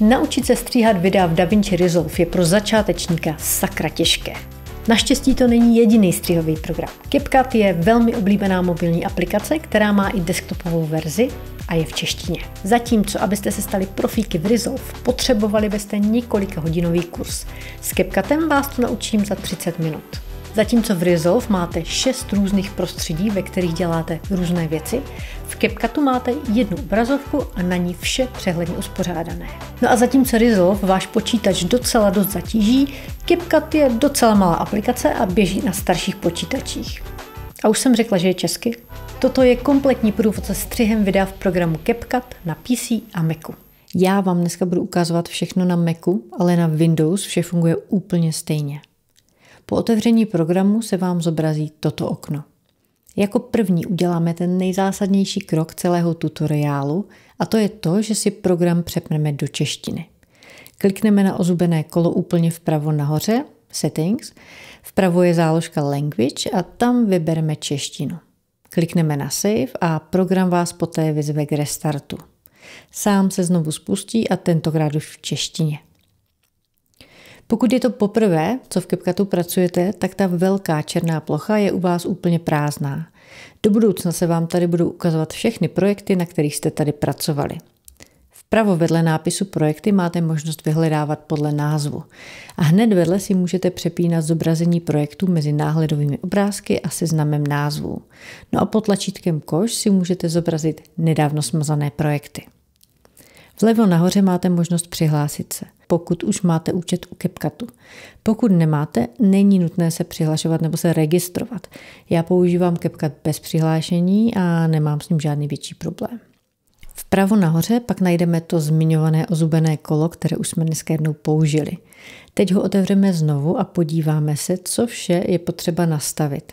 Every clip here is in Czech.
Naučit se stříhat videa v DaVinci Resolve je pro začátečníka sakra těžké. Naštěstí to není jediný stříhový program. CapCut je velmi oblíbená mobilní aplikace, která má i desktopovou verzi a je v češtině. Zatímco, abyste se stali profíky v Resolve, potřebovali byste několika hodinový kurz. S CapCutem vás to naučím za 30 minut. Zatímco v Resolve máte šest různých prostředí, ve kterých děláte různé věci, v CapCutu máte jednu obrazovku a na ní vše přehledně uspořádané. No a zatímco Resolve váš počítač docela dost zatíží, CapCut je docela malá aplikace a běží na starších počítačích. A už jsem řekla, že je česky. Toto je kompletní průvodce se střihem videa v programu CapCut na PC a Macu. Já vám dneska budu ukazovat všechno na Macu, ale na Windows vše funguje úplně stejně. Po otevření programu se vám zobrazí toto okno. Jako první uděláme ten nejzásadnější krok celého tutoriálu a to je to, že si program přepneme do češtiny. Klikneme na ozubené kolo úplně vpravo nahoře, Settings, vpravo je záložka Language a tam vybereme češtinu. Klikneme na Save a program vás poté vyzve k restartu. Sám se znovu spustí a tentokrát už v češtině. Pokud je to poprvé, co v CapCutu pracujete, tak ta velká černá plocha je u vás úplně prázdná. Do budoucna se vám tady budou ukazovat všechny projekty, na kterých jste tady pracovali. Vpravo vedle nápisu projekty máte možnost vyhledávat podle názvu. A hned vedle si můžete přepínat zobrazení projektu mezi náhledovými obrázky a seznamem názvů. No a pod tlačítkem koš si můžete zobrazit nedávno smazané projekty. Vlevo nahoře máte možnost přihlásit se pokud už máte účet u CapCutu. Pokud nemáte, není nutné se přihlašovat nebo se registrovat. Já používám CapCut bez přihlášení a nemám s ním žádný větší problém. Vpravo nahoře pak najdeme to zmiňované ozubené kolo, které už jsme dneska jednou použili. Teď ho otevřeme znovu a podíváme se, co vše je potřeba nastavit.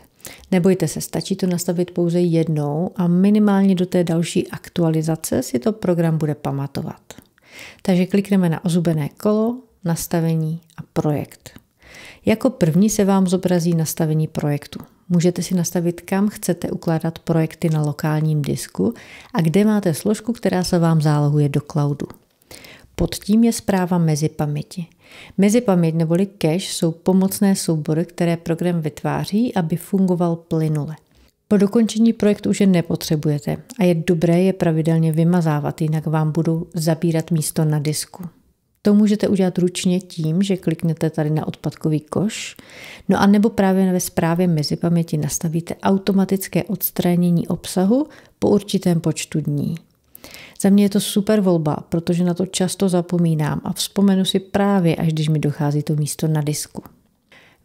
Nebojte se, stačí to nastavit pouze jednou a minimálně do té další aktualizace si to program bude pamatovat. Takže klikneme na ozubené kolo, nastavení a projekt. Jako první se vám zobrazí nastavení projektu. Můžete si nastavit, kam chcete ukládat projekty na lokálním disku a kde máte složku, která se vám zálohuje do cloudu. Pod tím je zpráva mezi paměti. Mezi paměť neboli cache jsou pomocné soubory, které program vytváří, aby fungoval plynule. Po dokončení projektu už je nepotřebujete a je dobré je pravidelně vymazávat, jinak vám budou zabírat místo na disku. To můžete udělat ručně tím, že kliknete tady na odpadkový koš, no a nebo právě ve zprávě mezi paměti nastavíte automatické odstranění obsahu po určitém počtu dní. Za mě je to super volba, protože na to často zapomínám a vzpomenu si právě, až když mi dochází to místo na disku.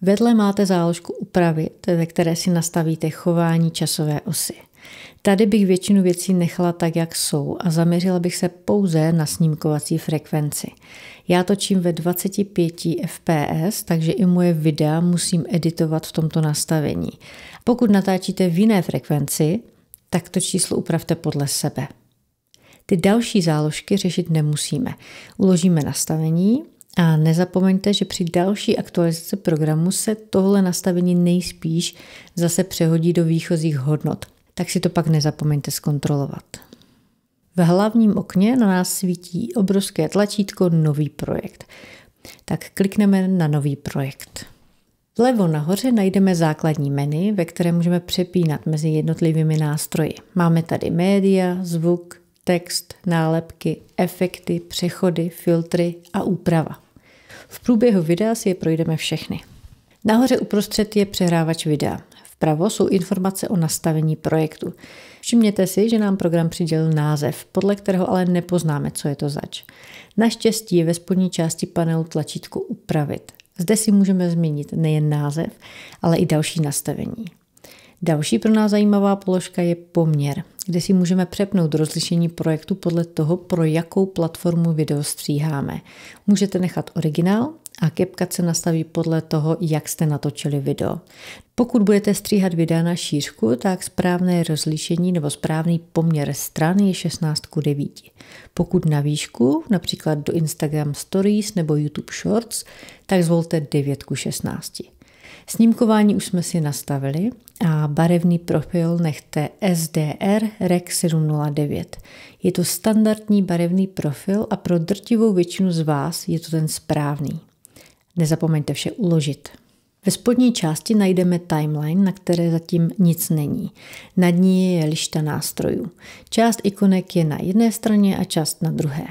Vedle máte záložku upravit, ve které si nastavíte chování časové osy. Tady bych většinu věcí nechala tak, jak jsou a zaměřila bych se pouze na snímkovací frekvenci. Já točím ve 25 fps, takže i moje videa musím editovat v tomto nastavení. Pokud natáčíte v jiné frekvenci, tak to číslo upravte podle sebe. Ty další záložky řešit nemusíme. Uložíme nastavení, a nezapomeňte, že při další aktualizaci programu se tohle nastavení nejspíš zase přehodí do výchozích hodnot, tak si to pak nezapomeňte zkontrolovat. V hlavním okně na nás svítí obrovské tlačítko Nový projekt. Tak klikneme na Nový projekt. Vlevo nahoře najdeme základní menu, ve kterém můžeme přepínat mezi jednotlivými nástroji. Máme tady média, zvuk, text, nálepky, efekty, přechody, filtry a úprava. V průběhu videa si je projdeme všechny. Nahoře uprostřed je přehrávač videa. Vpravo jsou informace o nastavení projektu. Všimněte si, že nám program přidělil název, podle kterého ale nepoznáme, co je to zač. Naštěstí je ve spodní části panelu tlačítko Upravit. Zde si můžeme změnit nejen název, ale i další nastavení. Další pro nás zajímavá položka je poměr, kde si můžeme přepnout rozlišení projektu podle toho, pro jakou platformu video stříháme. Můžete nechat originál a kepka se nastaví podle toho, jak jste natočili video. Pokud budete stříhat videa na šířku, tak správné rozlišení nebo správný poměr stran je 16 k 9. Pokud na výšku, například do Instagram Stories nebo YouTube Shorts, tak zvolte 9 k 16. Snímkování už jsme si nastavili a barevný profil nechte SDR REC 709. Je to standardní barevný profil a pro drtivou většinu z vás je to ten správný. Nezapomeňte vše uložit. Ve spodní části najdeme timeline, na které zatím nic není. Nad ní je lišta nástrojů. Část ikonek je na jedné straně a část na druhé.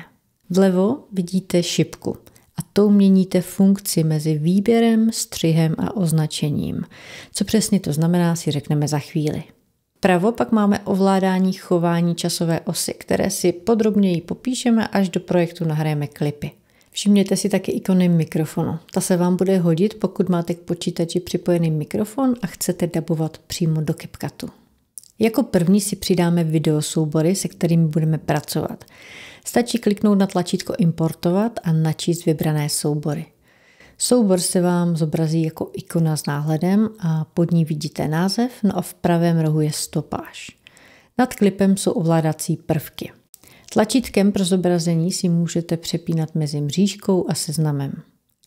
Vlevo vidíte šipku – a tou měníte funkci mezi výběrem, střihem a označením. Co přesně to znamená, si řekneme za chvíli. Pravo pak máme ovládání chování časové osy, které si podrobněji popíšeme, až do projektu nahrajeme klipy. Všimněte si také ikony mikrofonu. Ta se vám bude hodit, pokud máte k počítači připojený mikrofon a chcete dabovat přímo do CapCutu. Jako první si přidáme videosoubory, se kterými budeme pracovat. Stačí kliknout na tlačítko Importovat a načíst vybrané soubory. Soubor se vám zobrazí jako ikona s náhledem a pod ní vidíte název, no a v pravém rohu je stopáž. Nad klipem jsou ovládací prvky. Tlačítkem pro zobrazení si můžete přepínat mezi mřížkou a seznamem.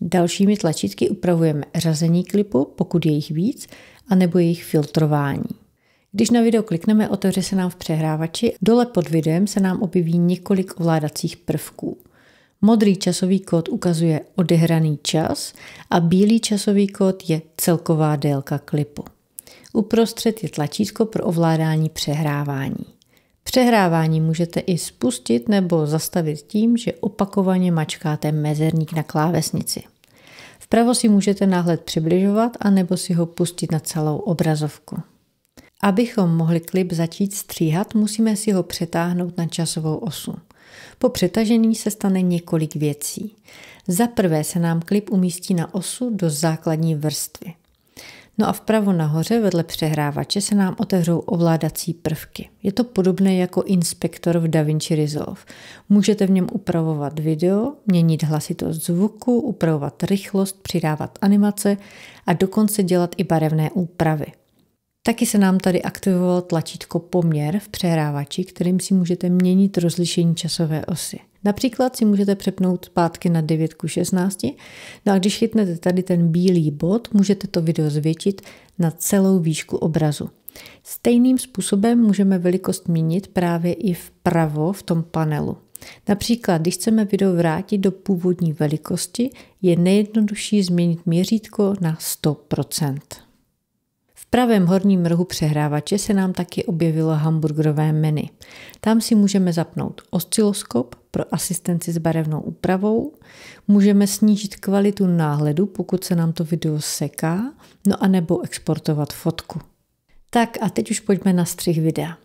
Dalšími tlačítky upravujeme řazení klipu, pokud je jich víc, anebo jejich filtrování. Když na video klikneme, otevře se nám v přehrávači. Dole pod videem se nám objeví několik ovládacích prvků. Modrý časový kód ukazuje odehraný čas a bílý časový kód je celková délka klipu. Uprostřed je tlačítko pro ovládání přehrávání. Přehrávání můžete i spustit nebo zastavit tím, že opakovaně mačkáte mezerník na klávesnici. Vpravo si můžete náhled přibližovat a nebo si ho pustit na celou obrazovku. Abychom mohli klip začít stříhat, musíme si ho přetáhnout na časovou osu. Po přetažení se stane několik věcí. Za prvé se nám klip umístí na osu do základní vrstvy. No a vpravo nahoře vedle přehrávače se nám otevřou ovládací prvky. Je to podobné jako inspektor v DaVinci Resolve. Můžete v něm upravovat video, měnit hlasitost zvuku, upravovat rychlost, přidávat animace a dokonce dělat i barevné úpravy – Taky se nám tady aktivovalo tlačítko poměr v přehrávači, kterým si můžete měnit rozlišení časové osy. Například si můžete přepnout zpátky na 9 k 16, no a když chytnete tady ten bílý bod, můžete to video zvětšit na celou výšku obrazu. Stejným způsobem můžeme velikost měnit právě i vpravo v tom panelu. Například, když chceme video vrátit do původní velikosti, je nejjednodušší změnit měřítko na 100% pravém horním rohu přehrávače se nám taky objevilo hamburgerové menu. Tam si můžeme zapnout osciloskop pro asistenci s barevnou úpravou, můžeme snížit kvalitu náhledu, pokud se nám to video seká, no a nebo exportovat fotku. Tak a teď už pojďme na střih videa.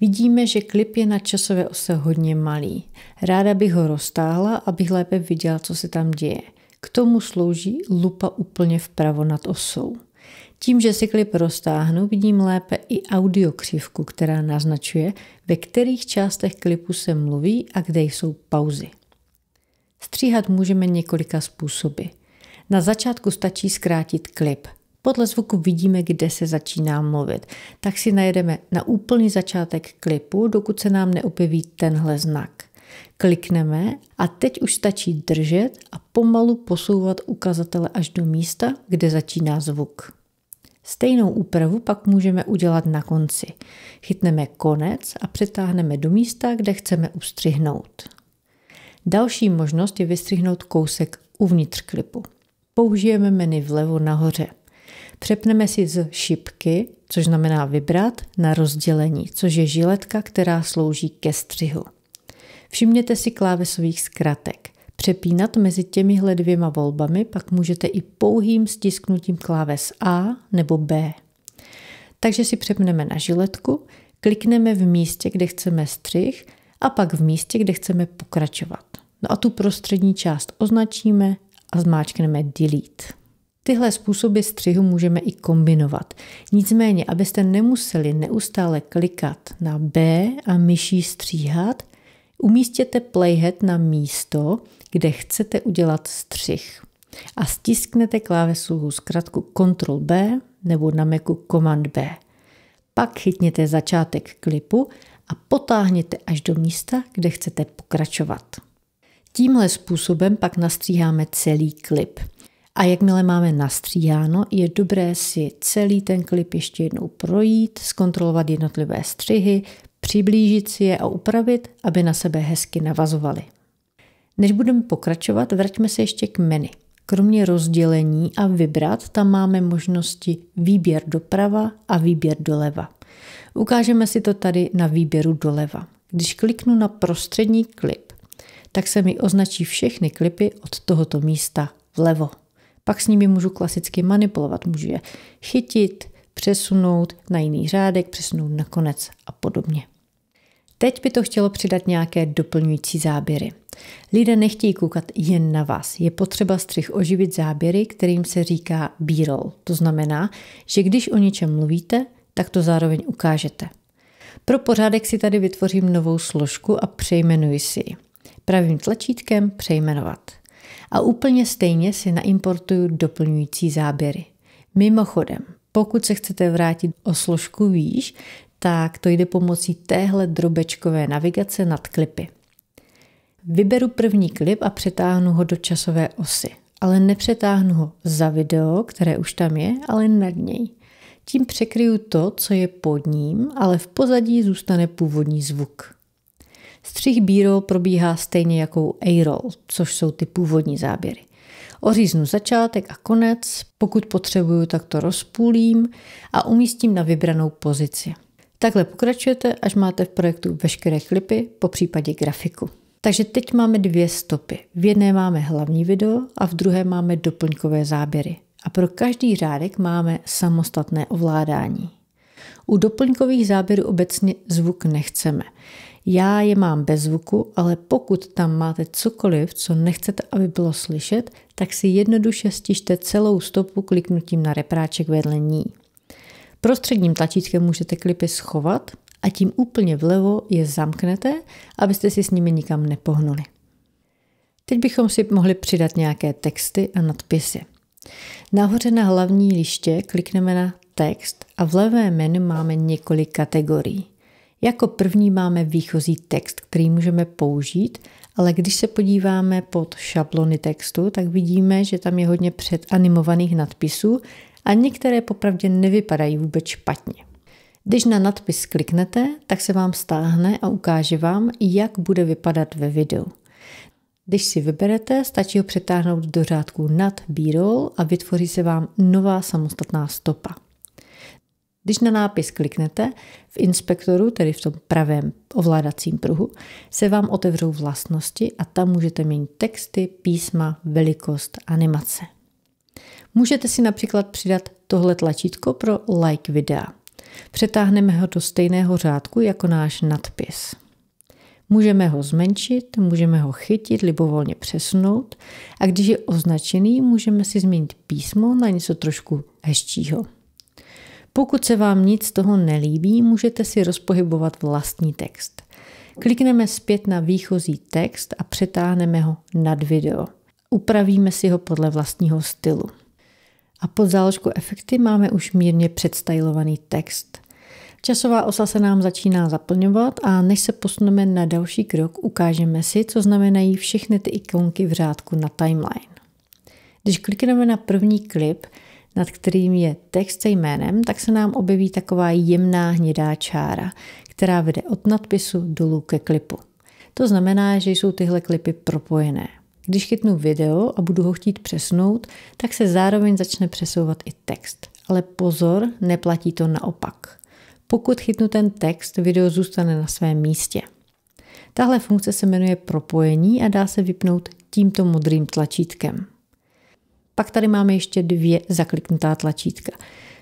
Vidíme, že klip je na časové ose hodně malý. Ráda bych ho roztáhla, abych lépe viděla, co se tam děje. K tomu slouží lupa úplně vpravo nad osou. Tím, že si klip roztáhnu, vidím lépe i audiokřivku, která naznačuje, ve kterých částech klipu se mluví a kde jsou pauzy. Stříhat můžeme několika způsoby. Na začátku stačí zkrátit klip. Podle zvuku vidíme, kde se začíná mluvit. Tak si najedeme na úplný začátek klipu, dokud se nám neobjeví tenhle znak. Klikneme a teď už stačí držet a pomalu posouvat ukazatele až do místa, kde začíná zvuk. Stejnou úpravu pak můžeme udělat na konci. Chytneme konec a přetáhneme do místa, kde chceme ustřihnout. Další možnost je vystřihnout kousek uvnitř klipu. Použijeme menu vlevo nahoře. Přepneme si z šipky, což znamená vybrat, na rozdělení, což je žiletka, která slouží ke střihu. Všimněte si klávesových zkratek. Přepínat mezi těmihle dvěma volbami pak můžete i pouhým stisknutím kláves A nebo B. Takže si přepneme na žiletku, klikneme v místě, kde chceme střih a pak v místě, kde chceme pokračovat. No a tu prostřední část označíme a zmáčkneme Delete. Tyhle způsoby střihu můžeme i kombinovat. Nicméně, abyste nemuseli neustále klikat na B a myší stříhat, Umístěte playhead na místo, kde chcete udělat střih a stisknete klávesu zkratku Ctrl B nebo na Macu Command B. Pak chytněte začátek klipu a potáhněte až do místa, kde chcete pokračovat. Tímhle způsobem pak nastříháme celý klip. A jakmile máme nastříháno, je dobré si celý ten klip ještě jednou projít, zkontrolovat jednotlivé střihy, přiblížit si je a upravit, aby na sebe hezky navazovaly. Než budeme pokračovat, vraťme se ještě k menu. Kromě rozdělení a vybrat, tam máme možnosti výběr doprava a výběr doleva. Ukážeme si to tady na výběru doleva. Když kliknu na prostřední klip, tak se mi označí všechny klipy od tohoto místa vlevo. Pak s nimi můžu klasicky manipulovat, můžu je chytit, přesunout na jiný řádek, přesunout na konec a podobně. Teď by to chtělo přidat nějaké doplňující záběry. Lidé nechtějí koukat jen na vás. Je potřeba střih oživit záběry, kterým se říká b-roll. To znamená, že když o něčem mluvíte, tak to zároveň ukážete. Pro pořádek si tady vytvořím novou složku a přejmenuji si ji. Pravým tlačítkem přejmenovat. A úplně stejně si naimportuju doplňující záběry. Mimochodem, pokud se chcete vrátit o složku výš, tak to jde pomocí téhle drobečkové navigace nad klipy. Vyberu první klip a přetáhnu ho do časové osy, ale nepřetáhnu ho za video, které už tam je, ale nad něj. Tím překryju to, co je pod ním, ale v pozadí zůstane původní zvuk. Střih B-roll probíhá stejně jako A-roll, což jsou ty původní záběry. Oříznu začátek a konec, pokud potřebuju, tak to rozpůlím a umístím na vybranou pozici. Takhle pokračujete, až máte v projektu veškeré klipy, po případě grafiku. Takže teď máme dvě stopy. V jedné máme hlavní video a v druhé máme doplňkové záběry. A pro každý řádek máme samostatné ovládání. U doplňkových záběrů obecně zvuk nechceme. Já je mám bez zvuku, ale pokud tam máte cokoliv, co nechcete, aby bylo slyšet, tak si jednoduše stižte celou stopu kliknutím na repráček vedle ní. Prostředním tlačítkem můžete klipy schovat a tím úplně vlevo je zamknete, abyste si s nimi nikam nepohnuli. Teď bychom si mohli přidat nějaké texty a nadpisy. Nahoře na hlavní liště klikneme na text a v levé menu máme několik kategorií. Jako první máme výchozí text, který můžeme použít, ale když se podíváme pod šablony textu, tak vidíme, že tam je hodně předanimovaných nadpisů a některé popravdě nevypadají vůbec špatně. Když na nadpis kliknete, tak se vám stáhne a ukáže vám, jak bude vypadat ve videu. Když si vyberete, stačí ho přetáhnout do řádku nad B-roll a vytvoří se vám nová samostatná stopa. Když na nápis kliknete, v inspektoru, tedy v tom pravém ovládacím pruhu, se vám otevřou vlastnosti a tam můžete měnit texty, písma, velikost, animace. Můžete si například přidat tohle tlačítko pro like videa. Přetáhneme ho do stejného řádku jako náš nadpis. Můžeme ho zmenšit, můžeme ho chytit, libovolně přesunout a když je označený, můžeme si změnit písmo na něco trošku hezčího. Pokud se vám nic z toho nelíbí, můžete si rozpohybovat vlastní text. Klikneme zpět na výchozí text a přetáhneme ho nad video upravíme si ho podle vlastního stylu. A pod záložku efekty máme už mírně předstylovaný text. Časová osa se nám začíná zaplňovat a než se posuneme na další krok, ukážeme si, co znamenají všechny ty ikonky v řádku na timeline. Když klikneme na první klip, nad kterým je text se jménem, tak se nám objeví taková jemná hnědá čára, která vede od nadpisu dolů ke klipu. To znamená, že jsou tyhle klipy propojené. Když chytnu video a budu ho chtít přesunout, tak se zároveň začne přesouvat i text. Ale pozor, neplatí to naopak. Pokud chytnu ten text, video zůstane na svém místě. Tahle funkce se jmenuje propojení a dá se vypnout tímto modrým tlačítkem. Pak tady máme ještě dvě zakliknutá tlačítka.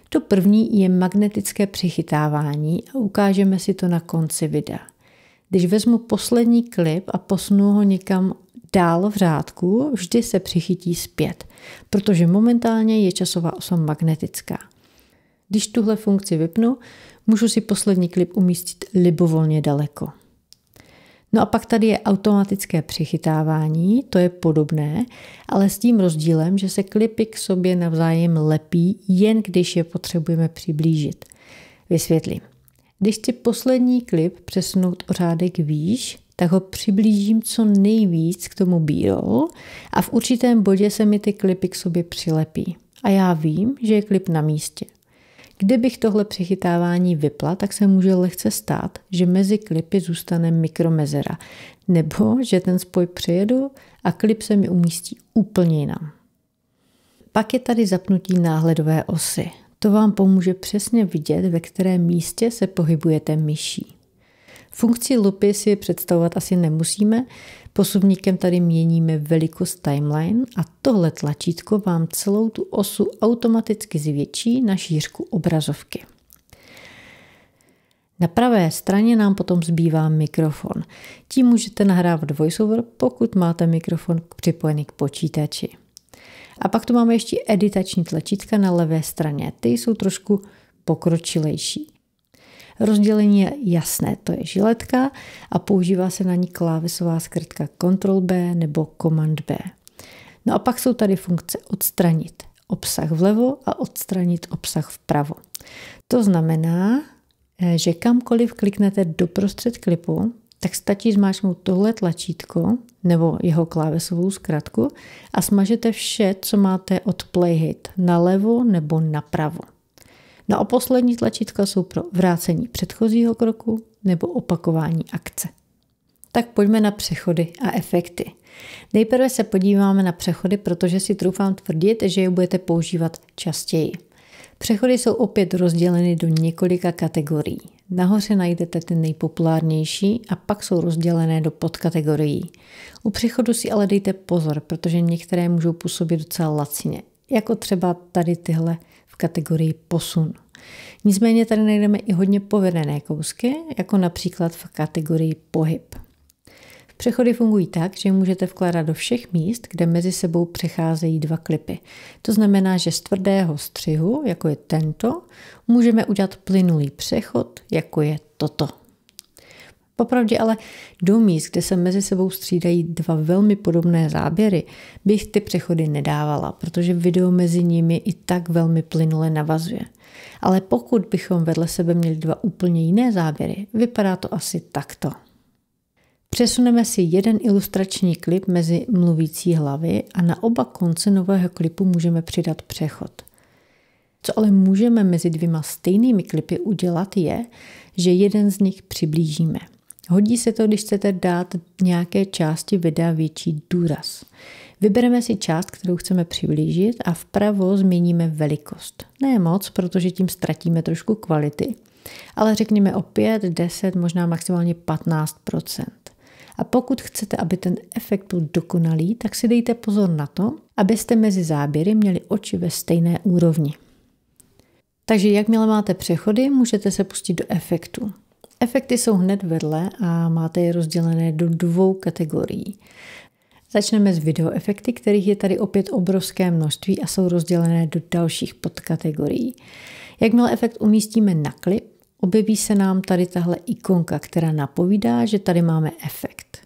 To první je magnetické přichytávání a ukážeme si to na konci videa. Když vezmu poslední klip a posunu ho někam dál v řádku, vždy se přichytí zpět, protože momentálně je časová osa magnetická. Když tuhle funkci vypnu, můžu si poslední klip umístit libovolně daleko. No a pak tady je automatické přichytávání, to je podobné, ale s tím rozdílem, že se klipy k sobě navzájem lepí, jen když je potřebujeme přiblížit. Vysvětlím. Když chci poslední klip přesunout o řádek výš, tak ho přiblížím co nejvíc k tomu b a v určitém bodě se mi ty klipy k sobě přilepí. A já vím, že je klip na místě. Kdybych tohle přechytávání vypla, tak se může lehce stát, že mezi klipy zůstane mikromezera, nebo že ten spoj přejedu a klip se mi umístí úplně jinam. Pak je tady zapnutí náhledové osy. To vám pomůže přesně vidět, ve kterém místě se pohybujete myší. Funkci lupy si představovat asi nemusíme. Posuvníkem tady měníme velikost timeline a tohle tlačítko vám celou tu osu automaticky zvětší na šířku obrazovky. Na pravé straně nám potom zbývá mikrofon. Tím můžete nahrávat voiceover, pokud máte mikrofon připojený k počítači. A pak tu máme ještě editační tlačítka na levé straně. Ty jsou trošku pokročilejší. Rozdělení je jasné, to je žiletka a používá se na ní klávesová skrtka Ctrl B nebo Command B. No a pak jsou tady funkce odstranit obsah vlevo a odstranit obsah vpravo. To znamená, eh, že kamkoliv kliknete doprostřed klipu, tak stačí zmáčknout tohle tlačítko nebo jeho klávesovou zkratku a smažete vše, co máte od playhit, levo nebo napravo. No oposlední poslední tlačítka jsou pro vrácení předchozího kroku nebo opakování akce. Tak pojďme na přechody a efekty. Nejprve se podíváme na přechody, protože si troufám tvrdit, že je budete používat častěji. Přechody jsou opět rozděleny do několika kategorií. Nahoře najdete ty nejpopulárnější a pak jsou rozdělené do podkategorií. U přechodu si ale dejte pozor, protože některé můžou působit docela lacině, jako třeba tady tyhle v kategorii posun. Nicméně tady najdeme i hodně povedené kousky, jako například v kategorii pohyb. Přechody fungují tak, že můžete vkládat do všech míst, kde mezi sebou přecházejí dva klipy. To znamená, že z tvrdého střihu, jako je tento, můžeme udělat plynulý přechod, jako je toto. Popravdě ale do míst, kde se mezi sebou střídají dva velmi podobné záběry, bych ty přechody nedávala, protože video mezi nimi i tak velmi plynule navazuje. Ale pokud bychom vedle sebe měli dva úplně jiné záběry, vypadá to asi takto. Přesuneme si jeden ilustrační klip mezi mluvící hlavy a na oba konce nového klipu můžeme přidat přechod. Co ale můžeme mezi dvěma stejnými klipy udělat je, že jeden z nich přiblížíme – Hodí se to, když chcete dát nějaké části videa větší důraz. Vybereme si část, kterou chceme přiblížit a vpravo změníme velikost. Ne moc, protože tím ztratíme trošku kvality, ale řekněme o 5, 10, možná maximálně 15 a pokud chcete, aby ten efekt byl dokonalý, tak si dejte pozor na to, abyste mezi záběry měli oči ve stejné úrovni. Takže jakmile máte přechody, můžete se pustit do efektu. Efekty jsou hned vedle a máte je rozdělené do dvou kategorií. Začneme s videoefekty, kterých je tady opět obrovské množství a jsou rozdělené do dalších podkategorií. Jakmile efekt umístíme na klip, objeví se nám tady tahle ikonka, která napovídá, že tady máme efekt.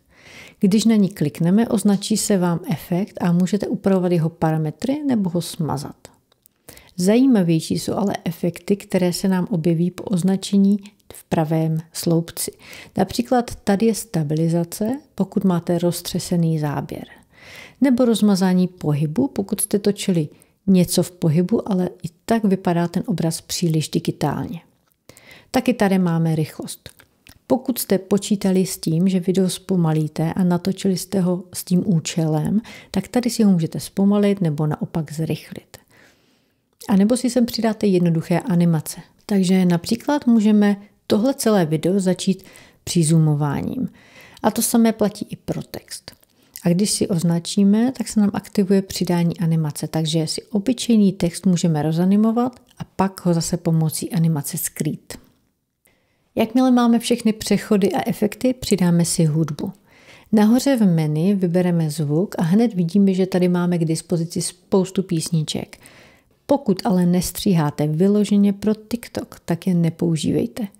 Když na ní klikneme, označí se vám efekt a můžete upravovat jeho parametry nebo ho smazat. Zajímavější jsou ale efekty, které se nám objeví po označení v pravém sloupci. Například tady je stabilizace, pokud máte roztřesený záběr. Nebo rozmazání pohybu, pokud jste točili něco v pohybu, ale i tak vypadá ten obraz příliš digitálně. Taky tady máme rychlost. Pokud jste počítali s tím, že video zpomalíte a natočili jste ho s tím účelem, tak tady si ho můžete zpomalit nebo naopak zrychlit. A nebo si sem přidáte jednoduché animace. Takže například můžeme tohle celé video začít přizumováním. A to samé platí i pro text. A když si označíme, tak se nám aktivuje přidání animace, takže si obyčejný text můžeme rozanimovat a pak ho zase pomocí animace skrýt. Jakmile máme všechny přechody a efekty, přidáme si hudbu. Nahoře v menu vybereme zvuk a hned vidíme, že tady máme k dispozici spoustu písniček. Pokud ale nestříháte vyloženě pro TikTok, tak je nepoužívejte –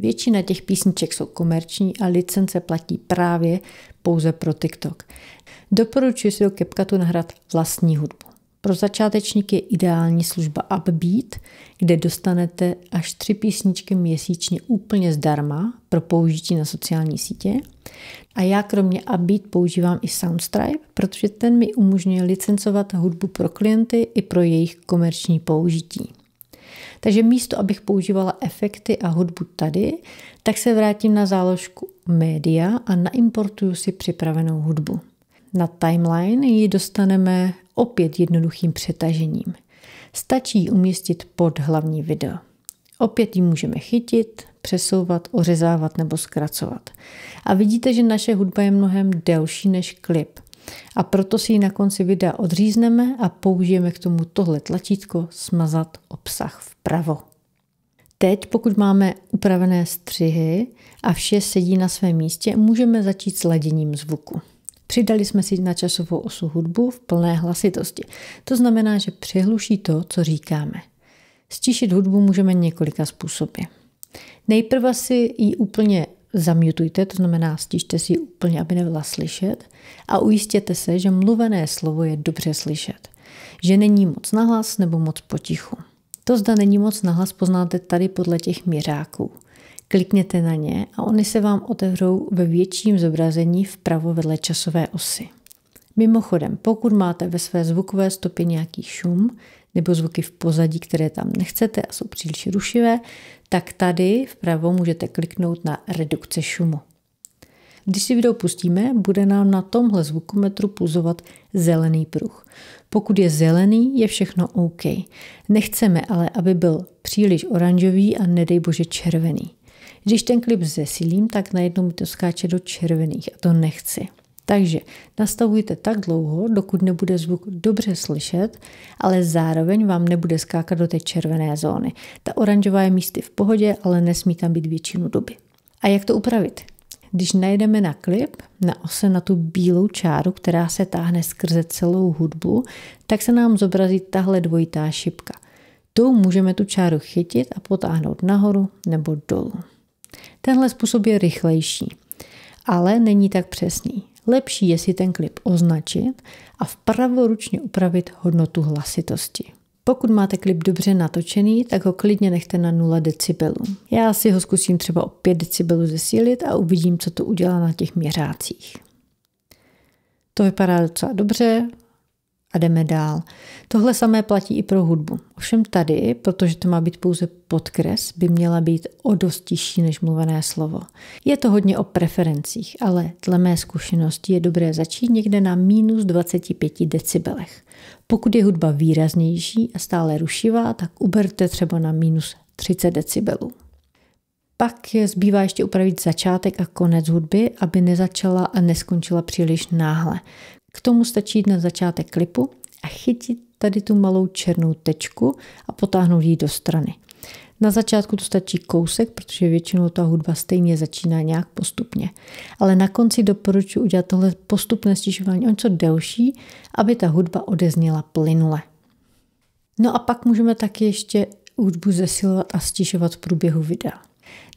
Většina těch písniček jsou komerční a licence platí právě pouze pro TikTok. Doporučuji si do CapCutu nahrát vlastní hudbu. Pro začátečníky je ideální služba Upbeat, kde dostanete až tři písničky měsíčně úplně zdarma pro použití na sociální sítě. A já kromě Upbeat používám i Soundstripe, protože ten mi umožňuje licencovat hudbu pro klienty i pro jejich komerční použití. Takže místo, abych používala efekty a hudbu tady, tak se vrátím na záložku média a naimportuju si připravenou hudbu. Na timeline ji dostaneme opět jednoduchým přetažením. Stačí umístit pod hlavní video. Opět ji můžeme chytit, přesouvat, ořezávat nebo zkracovat. A vidíte, že naše hudba je mnohem delší než klip – a proto si ji na konci videa odřízneme a použijeme k tomu tohle tlačítko smazat obsah vpravo. Teď, pokud máme upravené střihy a vše sedí na svém místě, můžeme začít s laděním zvuku. Přidali jsme si na časovou osu hudbu v plné hlasitosti. To znamená, že přehluší to, co říkáme. Stišit hudbu můžeme několika způsoby. Nejprve si ji úplně zamutujte, to znamená stižte si úplně, aby nebyla slyšet a ujistěte se, že mluvené slovo je dobře slyšet. Že není moc nahlas nebo moc potichu. To zda není moc nahlas poznáte tady podle těch měřáků. Klikněte na ně a oni se vám otevřou ve větším zobrazení vpravo vedle časové osy. Mimochodem, pokud máte ve své zvukové stopě nějaký šum, nebo zvuky v pozadí, které tam nechcete a jsou příliš rušivé, tak tady vpravo můžete kliknout na redukce šumu. Když si video pustíme, bude nám na tomhle zvukometru pulzovat zelený pruh. Pokud je zelený, je všechno OK. Nechceme ale, aby byl příliš oranžový a nedej bože červený. Když ten klip zesilím, tak najednou mi to skáče do červených a to nechci. Takže nastavujte tak dlouho, dokud nebude zvuk dobře slyšet, ale zároveň vám nebude skákat do té červené zóny. Ta oranžová je místy v pohodě, ale nesmí tam být většinu doby. A jak to upravit? Když najdeme na klip, na ose na tu bílou čáru, která se táhne skrze celou hudbu, tak se nám zobrazí tahle dvojitá šipka. Tou můžeme tu čáru chytit a potáhnout nahoru nebo dolů. Tenhle způsob je rychlejší, ale není tak přesný. Lepší je si ten klip označit a vpravoručně upravit hodnotu hlasitosti. Pokud máte klip dobře natočený, tak ho klidně nechte na 0 decibelů. Já si ho zkusím třeba o 5 decibelů zesílit a uvidím, co to udělá na těch měřácích. To vypadá docela dobře, a jdeme dál. Tohle samé platí i pro hudbu. Ovšem tady, protože to má být pouze podkres, by měla být o dost tižší než mluvené slovo. Je to hodně o preferencích, ale dle mé zkušenosti je dobré začít někde na minus 25 decibelech. Pokud je hudba výraznější a stále rušivá, tak uberte třeba na minus 30 decibelů. Pak zbývá ještě upravit začátek a konec hudby, aby nezačala a neskončila příliš náhle. K tomu stačí jít na začátek klipu a chytit tady tu malou černou tečku a potáhnout ji do strany. Na začátku to stačí kousek, protože většinou ta hudba stejně začíná nějak postupně. Ale na konci doporučuji udělat tohle postupné stěžování o něco delší, aby ta hudba odezněla plynule. No a pak můžeme taky ještě hudbu zesilovat a stěžovat v průběhu videa.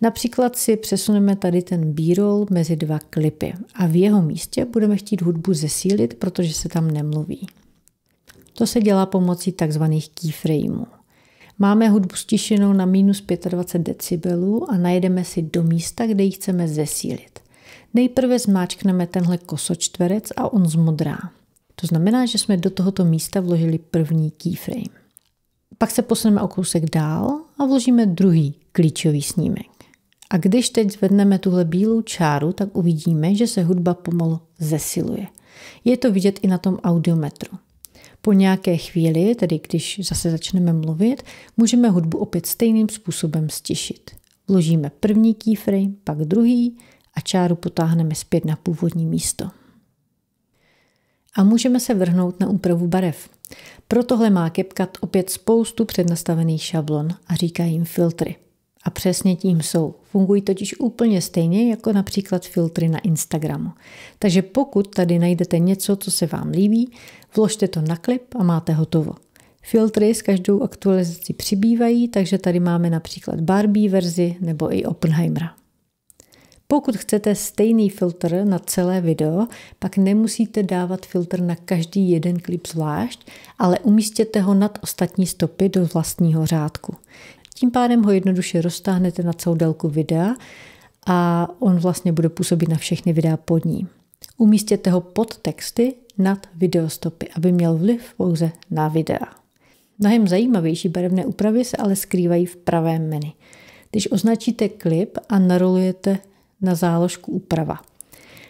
Například si přesuneme tady ten b mezi dva klipy a v jeho místě budeme chtít hudbu zesílit, protože se tam nemluví. To se dělá pomocí tzv. keyframeů. Máme hudbu stišenou na minus 25 decibelů a najdeme si do místa, kde ji chceme zesílit. Nejprve zmáčkneme tenhle kosočtverec a on zmodrá. To znamená, že jsme do tohoto místa vložili první keyframe. Pak se posuneme o kousek dál, a vložíme druhý klíčový snímek. A když teď zvedneme tuhle bílou čáru, tak uvidíme, že se hudba pomalu zesiluje. Je to vidět i na tom audiometru. Po nějaké chvíli, tedy když zase začneme mluvit, můžeme hudbu opět stejným způsobem stišit. Vložíme první keyframe, pak druhý a čáru potáhneme zpět na původní místo a můžeme se vrhnout na úpravu barev. Pro tohle má CapCut opět spoustu přednastavených šablon a říká jim filtry. A přesně tím jsou. Fungují totiž úplně stejně jako například filtry na Instagramu. Takže pokud tady najdete něco, co se vám líbí, vložte to na klip a máte hotovo. Filtry s každou aktualizací přibývají, takže tady máme například Barbie verzi nebo i Oppenheimera. Pokud chcete stejný filtr na celé video, pak nemusíte dávat filtr na každý jeden klip zvlášť, ale umístěte ho nad ostatní stopy do vlastního řádku. Tím pádem ho jednoduše roztáhnete na celou délku videa a on vlastně bude působit na všechny videa pod ním. Umístěte ho pod texty nad videostopy, aby měl vliv pouze na videa. Mnohem zajímavější barevné úpravy se ale skrývají v pravém menu. Když označíte klip a narolujete na záložku úprava.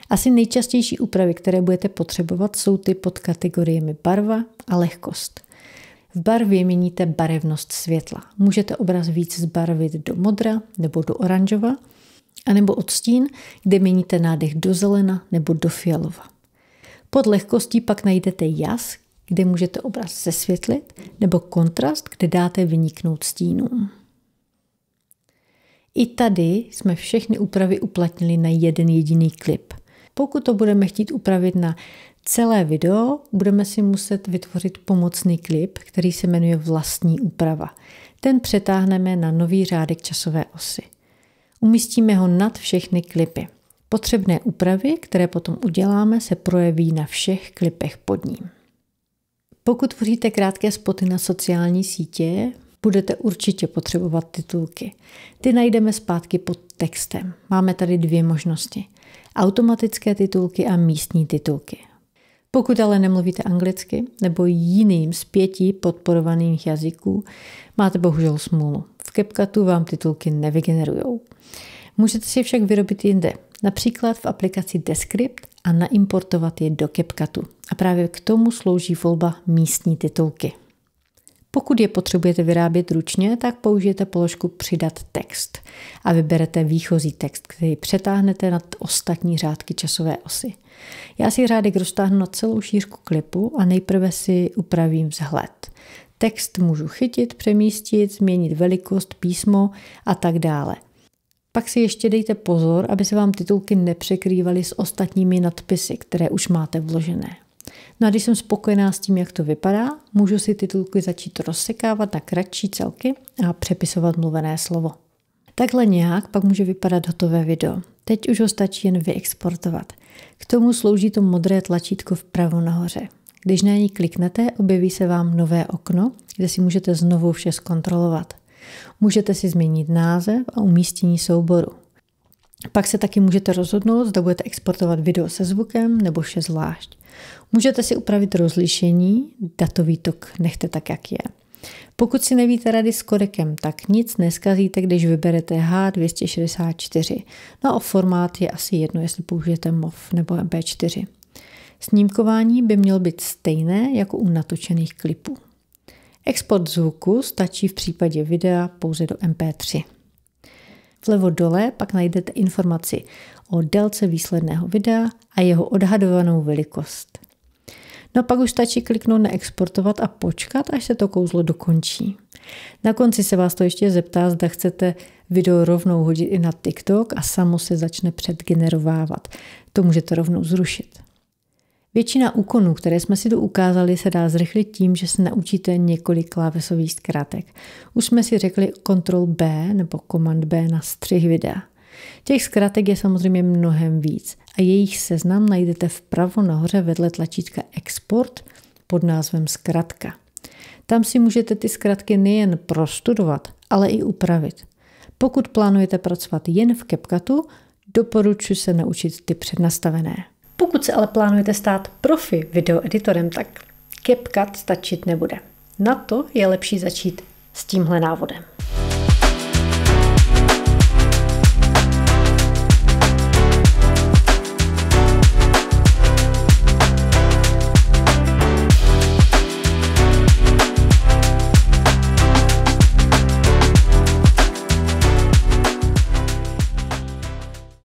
Asi nejčastější úpravy, které budete potřebovat, jsou ty pod kategoriemi barva a lehkost. V barvě měníte barevnost světla. Můžete obraz víc zbarvit do modra nebo do oranžova, anebo odstín, kde měníte nádech do zelena nebo do fialova. Pod lehkostí pak najdete jas, kde můžete obraz zesvětlit, nebo kontrast, kde dáte vyniknout stínům. I tady jsme všechny úpravy uplatnili na jeden jediný klip. Pokud to budeme chtít upravit na celé video, budeme si muset vytvořit pomocný klip, který se jmenuje vlastní úprava. Ten přetáhneme na nový řádek časové osy. Umístíme ho nad všechny klipy. Potřebné úpravy, které potom uděláme, se projeví na všech klipech pod ním. Pokud tvoříte krátké spoty na sociální sítě, budete určitě potřebovat titulky. Ty najdeme zpátky pod textem. Máme tady dvě možnosti. Automatické titulky a místní titulky. Pokud ale nemluvíte anglicky nebo jiným z pěti podporovaných jazyků, máte bohužel smůlu. V CapCutu vám titulky nevygenerujou. Můžete si je však vyrobit jinde, například v aplikaci Descript a naimportovat je do CapCutu. A právě k tomu slouží volba místní titulky. Pokud je potřebujete vyrábět ručně, tak použijete položku Přidat text a vyberete výchozí text, který přetáhnete nad ostatní řádky časové osy. Já si řádek roztáhnu na celou šířku klipu a nejprve si upravím vzhled. Text můžu chytit, přemístit, změnit velikost, písmo a tak dále. Pak si ještě dejte pozor, aby se vám titulky nepřekrývaly s ostatními nadpisy, které už máte vložené. No a když jsem spokojená s tím, jak to vypadá, můžu si titulky začít rozsekávat na kratší celky a přepisovat mluvené slovo. Takhle nějak pak může vypadat hotové video. Teď už ho stačí jen vyexportovat. K tomu slouží to modré tlačítko vpravo nahoře. Když na něj kliknete, objeví se vám nové okno, kde si můžete znovu vše zkontrolovat. Můžete si změnit název a umístění souboru. Pak se taky můžete rozhodnout, zda budete exportovat video se zvukem nebo vše zvlášť. Můžete si upravit rozlišení, datový tok nechte tak, jak je. Pokud si nevíte rady s kodekem, tak nic neskazíte, když vyberete H264. No a formát je asi jedno, jestli použijete MOV nebo MP4. Snímkování by mělo být stejné jako u natočených klipů. Export zvuku stačí v případě videa pouze do MP3. Vlevo dole pak najdete informaci o délce výsledného videa a jeho odhadovanou velikost. No a pak už stačí kliknout na exportovat a počkat, až se to kouzlo dokončí. Na konci se vás to ještě zeptá, zda chcete video rovnou hodit i na TikTok a samo se začne předgenerovávat. To můžete rovnou zrušit. Většina úkonů, které jsme si tu ukázali, se dá zrychlit tím, že se naučíte několik klávesových zkratek. Už jsme si řekli Ctrl B nebo Command B na střih videa. Těch zkratek je samozřejmě mnohem víc a jejich seznam najdete vpravo nahoře vedle tlačítka Export pod názvem Zkratka. Tam si můžete ty zkratky nejen prostudovat, ale i upravit. Pokud plánujete pracovat jen v CapCutu, doporučuji se naučit ty přednastavené. Pokud se ale plánujete stát profi videoeditorem, tak CapCut stačit nebude. Na to je lepší začít s tímhle návodem.